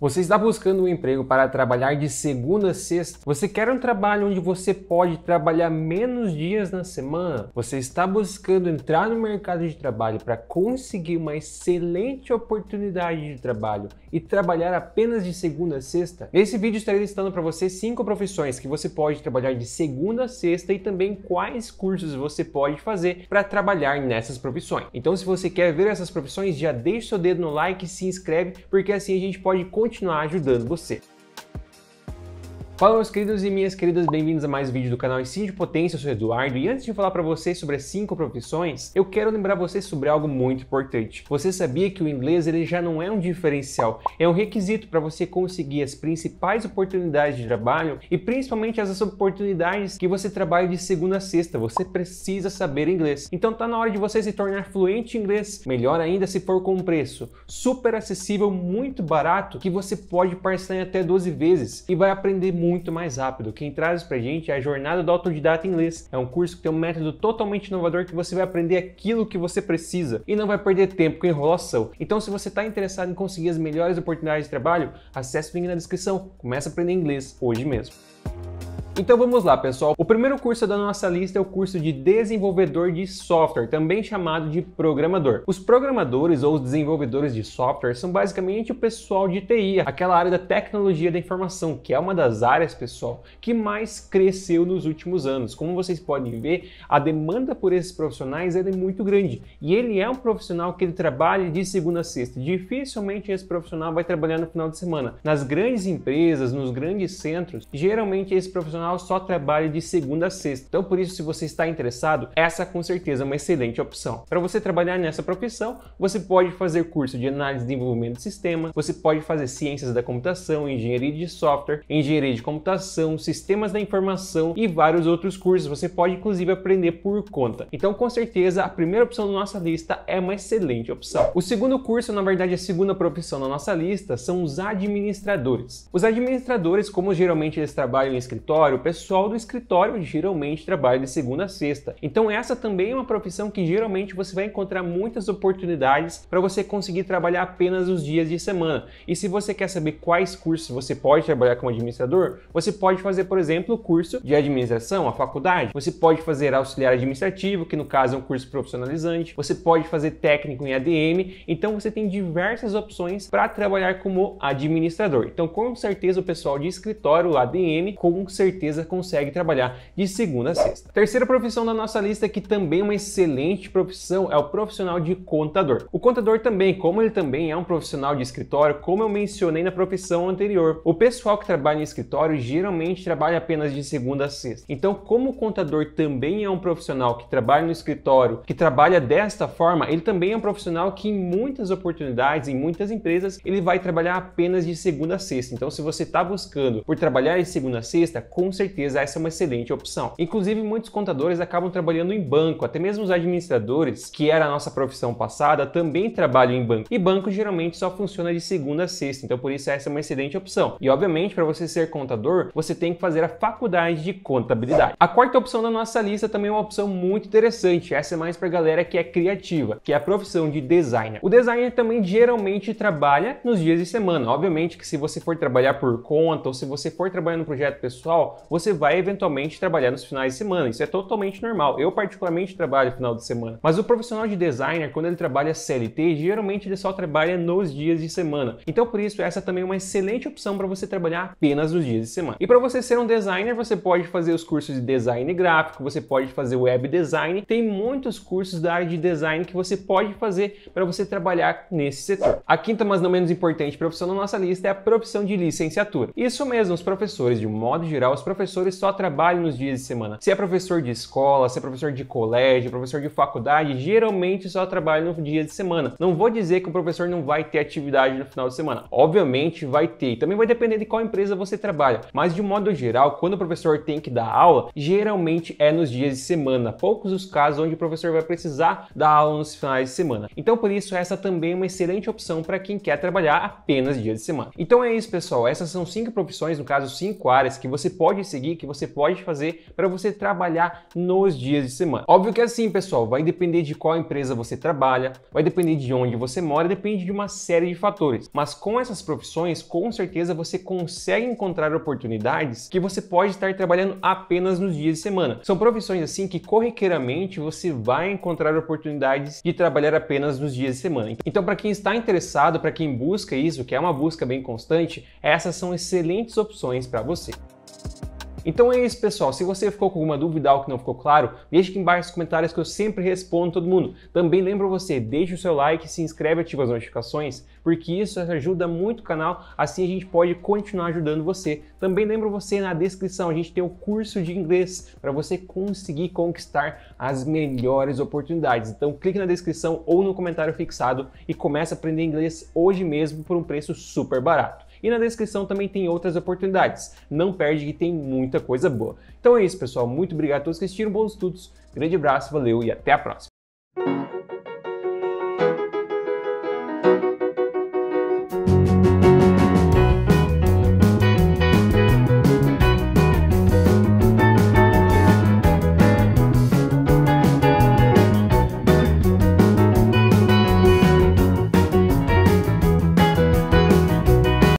Você está buscando um emprego para trabalhar de segunda a sexta? Você quer um trabalho onde você pode trabalhar menos dias na semana? Você está buscando entrar no mercado de trabalho para conseguir uma excelente oportunidade de trabalho e trabalhar apenas de segunda a sexta? Nesse vídeo estarei listando para você cinco profissões que você pode trabalhar de segunda a sexta e também quais cursos você pode fazer para trabalhar nessas profissões. Então, se você quer ver essas profissões, já deixa seu dedo no like e se inscreve, porque assim a gente pode continuar continuar ajudando você. Fala meus queridos e minhas queridas, bem-vindos a mais um vídeo do canal Ensino de Potência, eu sou Eduardo e antes de falar para vocês sobre as 5 profissões, eu quero lembrar vocês sobre algo muito importante. Você sabia que o inglês ele já não é um diferencial, é um requisito para você conseguir as principais oportunidades de trabalho e principalmente as oportunidades que você trabalha de segunda a sexta, você precisa saber inglês. Então tá na hora de você se tornar fluente em inglês, melhor ainda se for com um preço super acessível, muito barato, que você pode parcelar em até 12 vezes e vai aprender muito muito mais rápido. Quem traz isso pra gente é a Jornada do Autodidata Inglês. É um curso que tem um método totalmente inovador que você vai aprender aquilo que você precisa e não vai perder tempo com enrolação. Então, se você está interessado em conseguir as melhores oportunidades de trabalho, acesse o link na descrição. Começa a aprender inglês hoje mesmo. Então vamos lá, pessoal. O primeiro curso da nossa lista é o curso de desenvolvedor de software, também chamado de programador. Os programadores ou os desenvolvedores de software são basicamente o pessoal de TI, aquela área da tecnologia da informação, que é uma das áreas, pessoal, que mais cresceu nos últimos anos. Como vocês podem ver, a demanda por esses profissionais é muito grande e ele é um profissional que ele trabalha de segunda a sexta. Dificilmente esse profissional vai trabalhar no final de semana. Nas grandes empresas, nos grandes centros, geralmente esse profissional só trabalhe de segunda a sexta. Então, por isso, se você está interessado, essa com certeza é uma excelente opção. Para você trabalhar nessa profissão, você pode fazer curso de análise de desenvolvimento de sistema, você pode fazer ciências da computação, engenharia de software, engenharia de computação, sistemas da informação e vários outros cursos. Você pode, inclusive, aprender por conta. Então, com certeza, a primeira opção da nossa lista é uma excelente opção. O segundo curso, na verdade, a segunda profissão na nossa lista são os administradores. Os administradores, como geralmente eles trabalham em escritório, o pessoal do escritório geralmente trabalha de segunda a sexta. Então essa também é uma profissão que geralmente você vai encontrar muitas oportunidades para você conseguir trabalhar apenas os dias de semana. E se você quer saber quais cursos você pode trabalhar como administrador, você pode fazer, por exemplo, o curso de administração, a faculdade. Você pode fazer auxiliar administrativo, que no caso é um curso profissionalizante. Você pode fazer técnico em ADM. Então você tem diversas opções para trabalhar como administrador. Então com certeza o pessoal de escritório, ADM, com certeza certeza consegue trabalhar de segunda a sexta. Terceira profissão da nossa lista, que também é uma excelente profissão, é o profissional de contador. O contador também, como ele também é um profissional de escritório, como eu mencionei na profissão anterior, o pessoal que trabalha em escritório geralmente trabalha apenas de segunda a sexta. Então, como o contador também é um profissional que trabalha no escritório, que trabalha desta forma, ele também é um profissional que em muitas oportunidades, em muitas empresas, ele vai trabalhar apenas de segunda a sexta. Então, se você está buscando por trabalhar de segunda a sexta, com com certeza essa é uma excelente opção. Inclusive, muitos contadores acabam trabalhando em banco, até mesmo os administradores, que era a nossa profissão passada, também trabalham em banco. E banco geralmente só funciona de segunda a sexta, então por isso essa é uma excelente opção. E obviamente, para você ser contador, você tem que fazer a faculdade de contabilidade. A quarta opção da nossa lista também é uma opção muito interessante, essa é mais para galera que é criativa, que é a profissão de designer. O designer também geralmente trabalha nos dias de semana. Obviamente que se você for trabalhar por conta ou se você for trabalhar no projeto pessoal, você vai eventualmente trabalhar nos finais de semana. Isso é totalmente normal. Eu, particularmente, trabalho final de semana. Mas o profissional de designer, quando ele trabalha CLT, geralmente ele só trabalha nos dias de semana. Então, por isso, essa também é uma excelente opção para você trabalhar apenas nos dias de semana. E para você ser um designer, você pode fazer os cursos de design gráfico, você pode fazer web design. Tem muitos cursos da área de design que você pode fazer para você trabalhar nesse setor. A quinta, mas não menos importante profissão na nossa lista é a profissão de licenciatura. Isso mesmo, os professores, de modo geral, os professores só trabalham nos dias de semana. Se é professor de escola, se é professor de colégio, professor de faculdade, geralmente só trabalham no dia de semana. Não vou dizer que o professor não vai ter atividade no final de semana. Obviamente vai ter. Também vai depender de qual empresa você trabalha. Mas de modo geral, quando o professor tem que dar aula, geralmente é nos dias de semana. Poucos os casos onde o professor vai precisar dar aula nos finais de semana. Então por isso essa também é uma excelente opção para quem quer trabalhar apenas dia de semana. Então é isso, pessoal. Essas são cinco profissões, no caso cinco áreas que você pode pode seguir, que você pode fazer para você trabalhar nos dias de semana. Óbvio que é assim, pessoal, vai depender de qual empresa você trabalha, vai depender de onde você mora, depende de uma série de fatores. Mas com essas profissões, com certeza você consegue encontrar oportunidades que você pode estar trabalhando apenas nos dias de semana. São profissões assim que corriqueiramente você vai encontrar oportunidades de trabalhar apenas nos dias de semana. Então, para quem está interessado, para quem busca isso, que é uma busca bem constante, essas são excelentes opções para você. Então é isso, pessoal. Se você ficou com alguma dúvida, ou que não ficou claro, deixe aqui embaixo nos comentários que eu sempre respondo todo mundo. Também lembro você, deixe o seu like, se inscreve, ativa as notificações, porque isso ajuda muito o canal, assim a gente pode continuar ajudando você. Também lembro você, na descrição a gente tem o curso de inglês para você conseguir conquistar as melhores oportunidades. Então clique na descrição ou no comentário fixado e comece a aprender inglês hoje mesmo por um preço super barato. E na descrição também tem outras oportunidades. Não perde que tem muita coisa boa. Então é isso, pessoal. Muito obrigado a todos que assistiram. Bons estudos. Grande abraço, valeu e até a próxima.